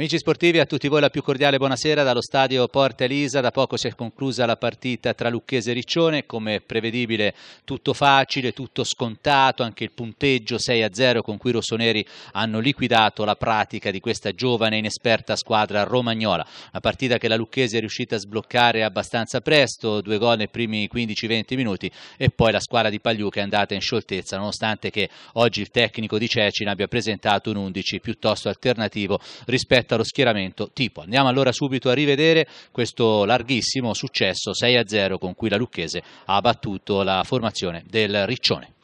Amici sportivi, a tutti voi la più cordiale buonasera dallo stadio Porta Elisa. Da poco si è conclusa la partita tra Lucchese e Riccione, come prevedibile tutto facile, tutto scontato, anche il punteggio 6-0 con cui i rossoneri hanno liquidato la pratica di questa giovane e inesperta squadra romagnola. Una partita che la Lucchese è riuscita a sbloccare abbastanza presto, due gol nei primi 15-20 minuti e poi la squadra di Pagliuca è andata in scioltezza, nonostante che oggi il tecnico di Cecina abbia presentato un 11 piuttosto alternativo rispetto aspetta lo schieramento tipo. Andiamo allora subito a rivedere questo larghissimo successo 6-0 con cui la Lucchese ha battuto la formazione del Riccione.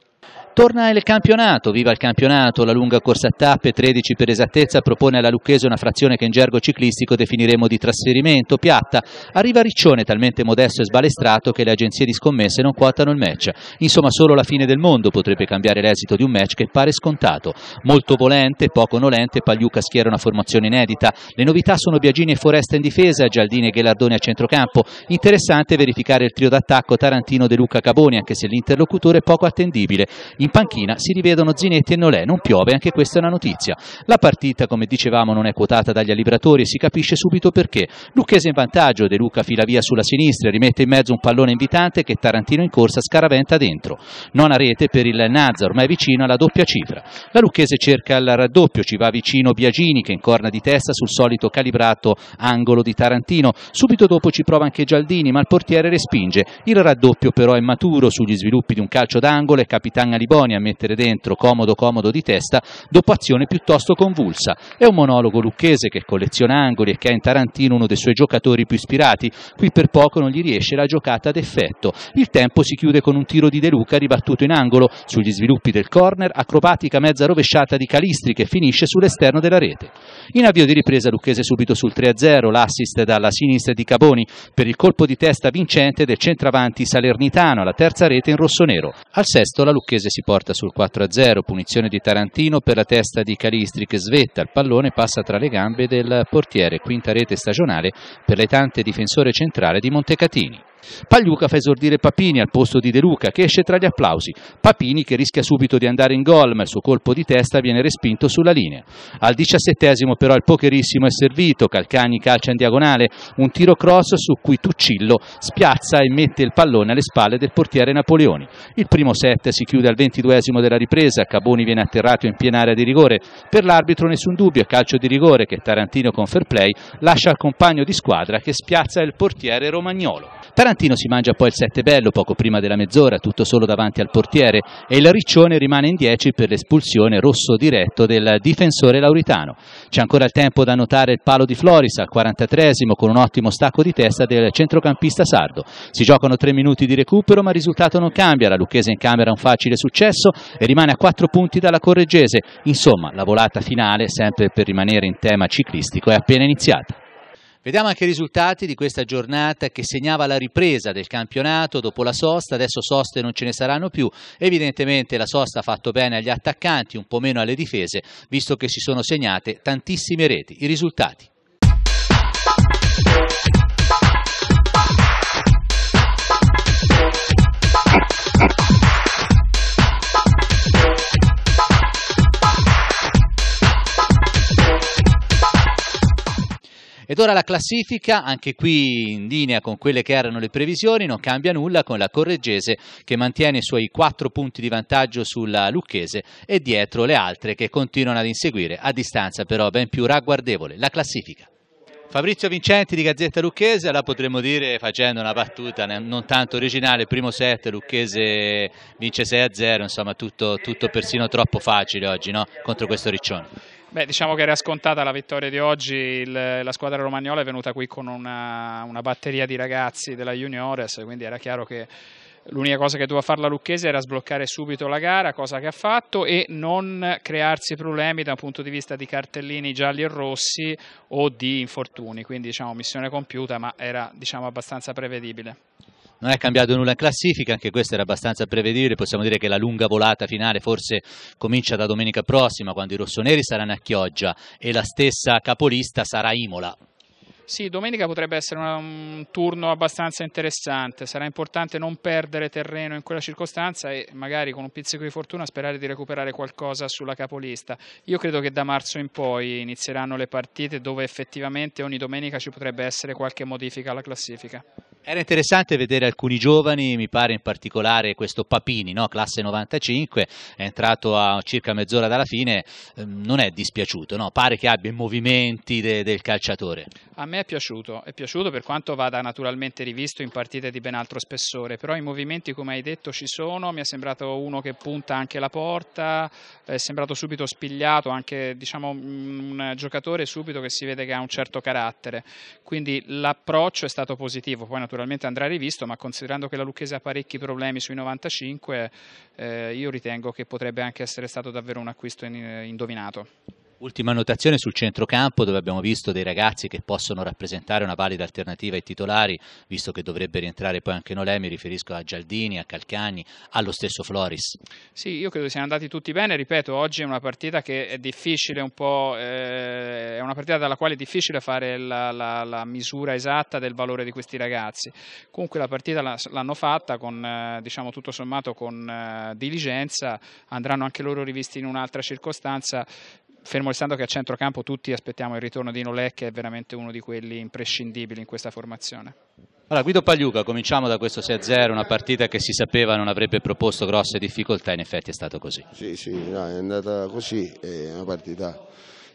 Torna il campionato, viva il campionato, la lunga corsa a tappe, 13 per esattezza, propone alla Lucchese una frazione che in gergo ciclistico definiremo di trasferimento, piatta, arriva Riccione talmente modesto e sbalestrato che le agenzie di scommesse non quotano il match, insomma solo la fine del mondo potrebbe cambiare l'esito di un match che pare scontato, molto volente, poco nolente, Pagliuca schiera una formazione inedita, le novità sono Biagini e Foresta in difesa, Gialdini e Ghelardoni a centrocampo, interessante verificare il trio d'attacco Tarantino De Luca Caboni anche se l'interlocutore è poco attendibile, in panchina si rivedono Zinetti e Nolè, non piove, anche questa è una notizia. La partita, come dicevamo, non è quotata dagli allibratori e si capisce subito perché. Lucchese in vantaggio, De Luca fila via sulla sinistra, e rimette in mezzo un pallone invitante che Tarantino in corsa scaraventa dentro. Non a rete per il Nazza, ormai vicino alla doppia cifra. La Lucchese cerca il raddoppio, ci va vicino Biagini che incorna di testa sul solito calibrato angolo di Tarantino. Subito dopo ci prova anche Gialdini, ma il portiere respinge. Il raddoppio però è maturo sugli sviluppi di un calcio d'angolo e Capitan Alibo Berlusconi a mettere dentro comodo comodo di testa dopo azione piuttosto convulsa. È un monologo lucchese che colleziona angoli e che ha in Tarantino uno dei suoi giocatori più ispirati. Qui per poco non gli riesce la giocata d'effetto. Il tempo si chiude con un tiro di De Luca ribattuto in angolo sugli sviluppi del corner, acrobatica mezza rovesciata di Calistri che finisce sull'esterno della rete. In avvio di ripresa Lucchese subito sul 3-0, l'assist dalla sinistra di Caboni per il colpo di testa vincente del centravanti salernitano alla terza rete in rossonero. Al sesto la Lucchese si porta sul 4-0, punizione di Tarantino per la testa di Calistri che svetta, il pallone passa tra le gambe del portiere, quinta rete stagionale per l'etante difensore centrale di Montecatini. Pagliuca fa esordire Papini al posto di De Luca che esce tra gli applausi. Papini che rischia subito di andare in gol ma il suo colpo di testa viene respinto sulla linea. Al diciassettesimo però il pokerissimo è servito, Calcagni calcia in diagonale, un tiro cross su cui Tuccillo spiazza e mette il pallone alle spalle del portiere Napoleoni. Il primo set si chiude al ventiduesimo della ripresa, Caboni viene atterrato in piena area di rigore, per l'arbitro nessun dubbio, è calcio di rigore che Tarantino con fair play lascia al compagno di squadra che spiazza il portiere Romagnolo. Tarantino Tarantino si mangia poi il 7 bello poco prima della mezz'ora, tutto solo davanti al portiere e il Riccione rimane in 10 per l'espulsione rosso diretto del difensore lauritano. C'è ancora il tempo da notare il palo di Floris al 43 esimo con un ottimo stacco di testa del centrocampista sardo. Si giocano tre minuti di recupero ma il risultato non cambia, la Lucchese in camera è un facile successo e rimane a 4 punti dalla Correggese. Insomma, la volata finale, sempre per rimanere in tema ciclistico, è appena iniziata. Vediamo anche i risultati di questa giornata che segnava la ripresa del campionato dopo la sosta, adesso soste non ce ne saranno più, evidentemente la sosta ha fatto bene agli attaccanti, un po' meno alle difese, visto che si sono segnate tantissime reti. I risultati. Ed ora la classifica, anche qui in linea con quelle che erano le previsioni, non cambia nulla con la Correggese che mantiene i suoi 4 punti di vantaggio sulla Lucchese e dietro le altre che continuano ad inseguire a distanza però ben più ragguardevole la classifica. Fabrizio Vincenti di Gazzetta Lucchese, la potremmo dire facendo una battuta non tanto originale, primo set Lucchese vince 6-0, insomma tutto, tutto persino troppo facile oggi no? contro questo Riccione. Beh, diciamo che era scontata la vittoria di oggi, il, la squadra romagnola è venuta qui con una, una batteria di ragazzi della Juniores, quindi era chiaro che l'unica cosa che doveva fare la Lucchese era sbloccare subito la gara, cosa che ha fatto, e non crearsi problemi da un punto di vista di cartellini gialli e rossi o di infortuni, quindi diciamo missione compiuta, ma era diciamo, abbastanza prevedibile non è cambiato nulla in classifica, anche questo era abbastanza prevedibile, possiamo dire che la lunga volata finale forse comincia da domenica prossima quando i rossoneri saranno a Chioggia e la stessa capolista sarà Imola, sì, domenica potrebbe essere un turno abbastanza interessante, sarà importante non perdere terreno in quella circostanza e magari con un pizzico di fortuna sperare di recuperare qualcosa sulla capolista. Io credo che da marzo in poi inizieranno le partite dove effettivamente ogni domenica ci potrebbe essere qualche modifica alla classifica. Era interessante vedere alcuni giovani, mi pare in particolare questo Papini, no? classe 95, è entrato a circa mezz'ora dalla fine, ehm, non è dispiaciuto, no? pare che abbia i movimenti de del calciatore. A me me è piaciuto, è piaciuto per quanto vada naturalmente rivisto in partite di ben altro spessore, però i movimenti come hai detto ci sono, mi è sembrato uno che punta anche la porta, eh, è sembrato subito spigliato, anche diciamo, un giocatore subito che si vede che ha un certo carattere, quindi l'approccio è stato positivo, poi naturalmente andrà rivisto, ma considerando che la Lucchese ha parecchi problemi sui 95, eh, io ritengo che potrebbe anche essere stato davvero un acquisto eh, indovinato. Ultima annotazione sul centrocampo dove abbiamo visto dei ragazzi che possono rappresentare una valida alternativa ai titolari, visto che dovrebbe rientrare poi anche Nolè, mi riferisco a Gialdini, a Calcagni, allo stesso Floris. Sì, io credo siano andati tutti bene, ripeto, oggi è una partita che è difficile un po', eh, è una partita dalla quale è difficile fare la, la, la, misura esatta del valore di questi ragazzi. Comunque la partita l'hanno fatta con, eh, diciamo tutto sommato con eh, diligenza, andranno anche loro rivisti in un'altra circostanza fermo restando che a centrocampo tutti aspettiamo il ritorno di Nolè che è veramente uno di quelli imprescindibili in questa formazione. Allora, Guido Pagliuca, cominciamo da questo 6-0, una partita che si sapeva non avrebbe proposto grosse difficoltà, in effetti è stato così. Sì, sì, è andata così, è una partita...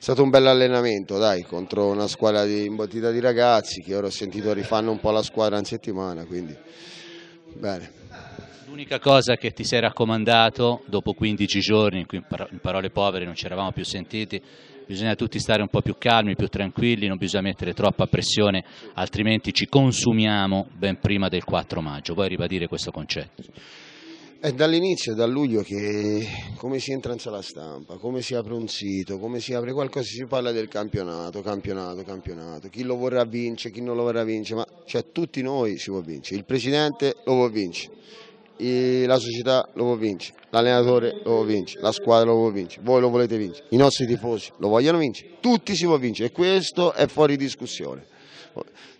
È stato un bel allenamento, dai, contro una squadra di, imbottita di ragazzi che ora ho sentito rifanno un po' la squadra in settimana, quindi bene. L'unica cosa che ti sei raccomandato dopo 15 giorni, in cui in parole povere non ci eravamo più sentiti, bisogna tutti stare un po' più calmi, più tranquilli, non bisogna mettere troppa pressione, altrimenti ci consumiamo ben prima del 4 maggio. Vuoi ribadire questo concetto? È dall'inizio, da luglio, che come si entra in sala stampa, come si apre un sito, come si apre qualcosa, si parla del campionato, campionato, campionato, chi lo vorrà vincere, chi non lo vorrà vincere, ma cioè, tutti noi si può vincere, il Presidente lo può vincere la società lo può vincere, l'allenatore lo può vincere, la squadra lo può vincere, voi lo volete vincere, i nostri tifosi lo vogliono vincere, tutti si può vincere e questo è fuori discussione.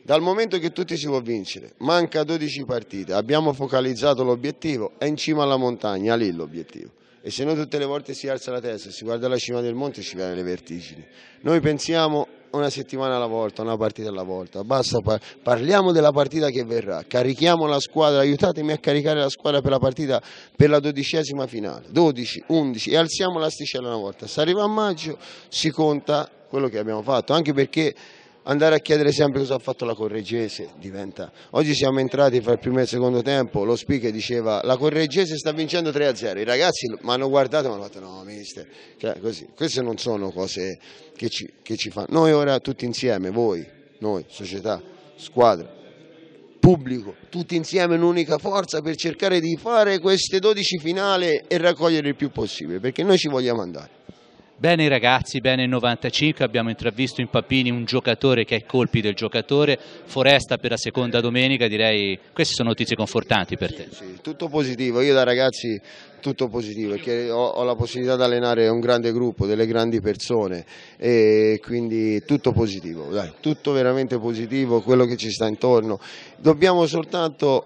Dal momento che tutti si può vincere, manca 12 partite, abbiamo focalizzato l'obiettivo, è in cima alla montagna, lì l'obiettivo e se noi tutte le volte si alza la testa e si guarda la cima del monte ci viene le vertigini. Noi pensiamo una settimana alla volta, una partita alla volta, basta, parliamo della partita che verrà, carichiamo la squadra, aiutatemi a caricare la squadra per la partita, per la dodicesima finale, 12, 11 e alziamo l'asticella una volta, se arriva a maggio si conta quello che abbiamo fatto, anche perché andare a chiedere sempre cosa ha fatto la Correggese diventa. Oggi siamo entrati fra il primo e il secondo tempo, lo speaker diceva la Correggese sta vincendo 3-0, i ragazzi mi hanno guardato e mi hanno detto no mister, Così. queste non sono cose che ci, che ci fanno. Noi ora tutti insieme, voi, noi, società, squadra, pubblico, tutti insieme in un'unica forza per cercare di fare queste 12 finali e raccogliere il più possibile, perché noi ci vogliamo andare. Bene i ragazzi, bene il 95, abbiamo intravisto in Papini un giocatore che ha i colpi del giocatore, Foresta per la seconda domenica, direi queste sono notizie confortanti per te. Sì, sì, tutto positivo, io da ragazzi tutto positivo perché ho, ho la possibilità di allenare un grande gruppo, delle grandi persone e quindi tutto positivo, dai, tutto veramente positivo, quello che ci sta intorno. Dobbiamo soltanto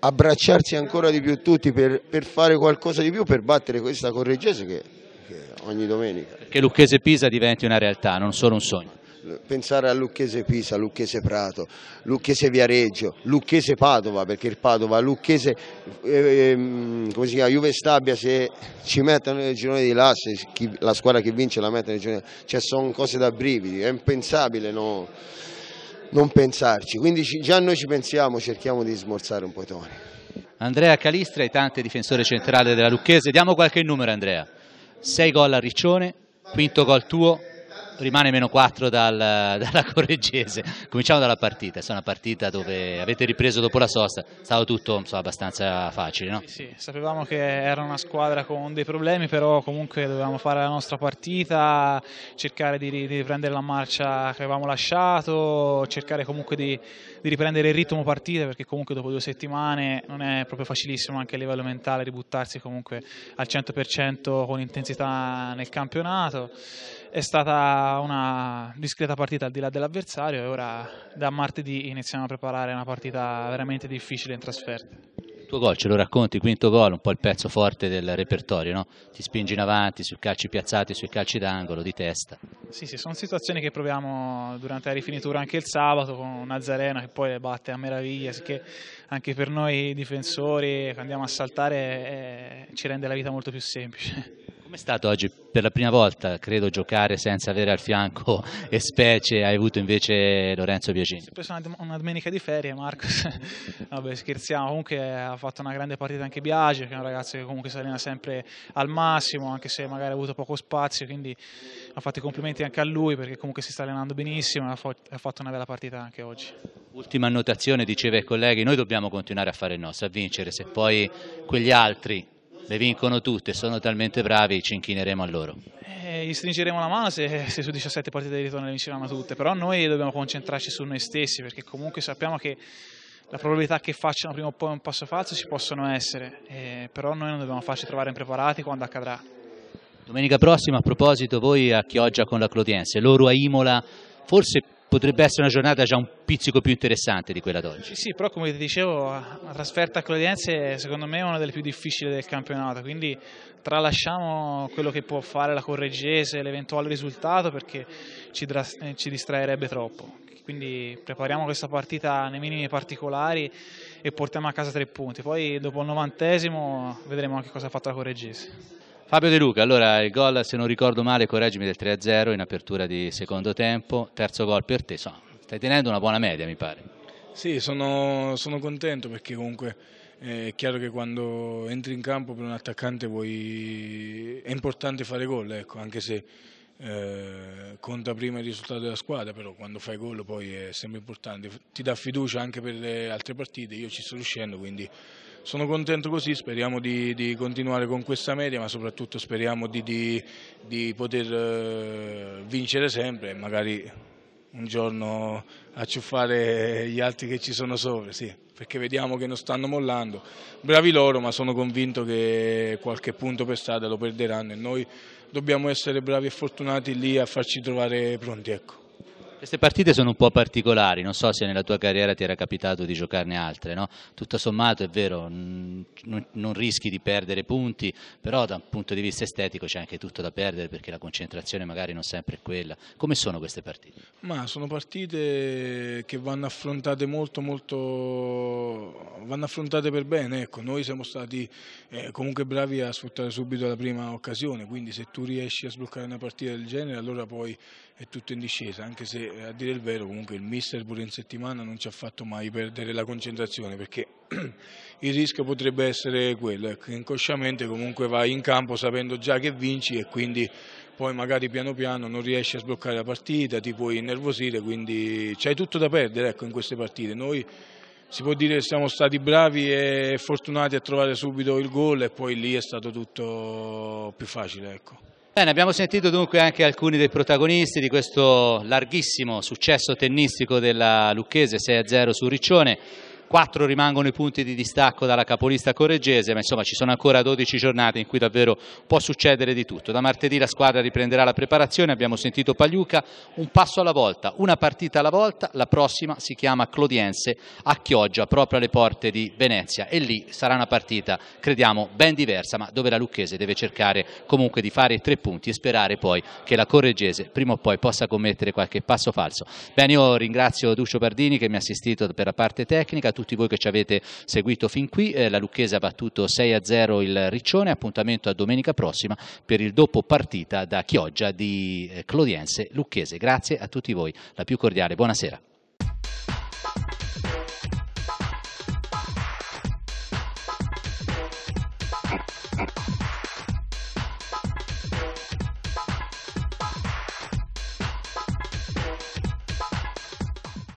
abbracciarci ancora di più tutti per, per fare qualcosa di più per battere questa correggese che ogni domenica. Che Lucchese Pisa diventi una realtà, non solo un sogno. Pensare a Lucchese Pisa, Lucchese Prato, Lucchese Viareggio, Lucchese Padova, perché il Padova, Lucchese, eh, ehm, come si chiama, Juve Stabia, se ci mettono nel girone di là, se chi, la squadra che vince la mette nel girone, cioè sono cose da brividi, è impensabile no, non pensarci, quindi già noi ci pensiamo, cerchiamo di smorzare un po' i toni. Andrea Calistra, e tante difensore centrale della Lucchese. Diamo qualche numero, Andrea. 6 gol a Riccione, quinto gol tuo, rimane meno 4 dal, dalla Correggese. Cominciamo dalla partita, è una partita dove avete ripreso dopo la sosta, stava tutto so, abbastanza facile. No? Sì, sì, sapevamo che era una squadra con dei problemi, però comunque dovevamo fare la nostra partita, cercare di, di riprendere la marcia che avevamo lasciato, cercare comunque di, di, riprendere il ritmo partita, perché comunque dopo due settimane non è proprio facilissimo anche a livello mentale ributtarsi comunque al 100% con intensità nel campionato. È stata una discreta partita al di là dell'avversario e ora da martedì iniziamo a preparare una partita veramente difficile in trasferta. Il tuo gol ce lo racconti, quinto gol, un po' il pezzo forte del repertorio, no? ti spingi in avanti sui calci piazzati, sui calci d'angolo, di testa. Sì, sì, sono situazioni che proviamo durante la rifinitura anche il sabato con Nazareno che poi le batte a meraviglia, che anche per noi difensori che andiamo a saltare eh, ci rende la vita molto più semplice. Com'è stato oggi per la prima volta, credo, giocare senza avere al fianco e specie? Hai avuto invece Lorenzo Piacini? Sì, questa è una domenica di ferie, Marcos. Vabbè, scherziamo. Comunque ha fatto una grande partita anche Biagio, che è un ragazzo che comunque si allena sempre al massimo, anche se magari ha avuto poco spazio. Quindi ha fatto i complimenti anche a lui, perché comunque si sta allenando benissimo e ha fatto una bella partita anche oggi. Ultima annotazione, diceva ai colleghi, noi dobbiamo continuare a fare il nostro, a vincere. Se poi quegli altri le vincono tutte, sono talmente bravi, ci inchineremo a loro. Eh, gli stringeremo la mano se, se su 17 partite di ritorno le vinceranno tutte, però noi dobbiamo concentrarci su noi stessi perché comunque sappiamo che la probabilità che facciano prima o poi un passo falso ci possono essere, eh, però noi non dobbiamo farci trovare impreparati quando accadrà. Domenica prossima, a proposito, voi a Chioggia con la Clodiense, loro a Imola, forse potrebbe essere una giornata già un pizzico più interessante di quella d'oggi. Sì, però come dicevo, la trasferta a Clodiense secondo me una delle più difficili del campionato, quindi tralasciamo quello che può fare la Correggese, l'eventuale risultato perché ci, eh, ci distraerebbe troppo. Quindi prepariamo questa partita nei minimi particolari e portiamo a casa tre punti. Poi dopo il novantesimo vedremo anche cosa ha fatto la Correggese. Fabio De Luca, allora il gol se non ricordo male, correggimi del 3-0 in apertura di secondo tempo, terzo gol per te, so, stai tenendo una buona media mi pare. Sì, sono, sono contento perché comunque eh, è chiaro che quando entri in campo per un attaccante vuoi... è importante fare gol, ecco, anche se eh, conta prima il risultato della squadra, però quando fai gol poi è sempre importante, ti dà fiducia anche per le altre partite, io ci sto riuscendo quindi sono contento così, speriamo di, di continuare con questa media, ma soprattutto speriamo di, di, di poter eh, vincere sempre e magari un giorno acciuffare gli altri che ci sono sopra, sì, perché vediamo che non stanno mollando. Bravi loro, ma sono convinto che qualche punto per strada lo perderanno e noi dobbiamo essere bravi e fortunati lì a farci trovare pronti. Ecco. Queste partite sono un po' particolari, non so se nella tua carriera ti era capitato di giocarne altre, no? tutto sommato è vero, non, non rischi di perdere punti, però da un punto di vista estetico c'è anche tutto da perdere perché la concentrazione magari non sempre è quella. Come sono queste partite? Ma sono partite che vanno affrontate molto molto, vanno affrontate per bene, ecco, noi siamo stati eh, comunque bravi a sfruttare subito la prima occasione, quindi se tu riesci a sbloccare una partita del genere allora poi è tutto in discesa, anche se eh, a dire il vero comunque il mister pure in settimana non ci ha fatto mai perdere la concentrazione perché il rischio potrebbe essere quello, che ecco, inconsciamente comunque vai in campo sapendo già che vinci e quindi poi magari piano piano non riesci a sbloccare la partita, ti puoi innervosire, quindi c'hai tutto da perdere ecco, in queste partite. Noi si può dire che siamo stati bravi e fortunati a trovare subito il gol e poi lì è stato tutto più facile. Ecco. Bene, abbiamo sentito dunque anche alcuni dei protagonisti di questo larghissimo successo tennistico della Lucchese 6-0 su Riccione. 4 rimangono i punti di distacco dalla capolista correggese, ma insomma ci sono ancora 12 giornate in cui davvero può succedere di tutto. Da martedì la squadra riprenderà la preparazione, abbiamo sentito Pagliuca, un passo alla volta, una partita alla volta, la prossima si chiama Clodiense a Chioggia, proprio alle porte di Venezia e lì sarà una partita, crediamo, ben diversa, ma dove la Lucchese deve cercare comunque di fare tre punti e sperare poi che la Correggese prima o poi possa commettere qualche passo falso. Bene, io ringrazio Duccio Pardini che mi ha assistito per la parte tecnica, tutti voi che ci avete seguito fin qui. Eh, la Lucchese ha battuto 6-0 il Riccione, appuntamento a domenica prossima per il dopo partita da Chioggia di eh, Clodiense Lucchese. Grazie a tutti voi, la più cordiale buonasera.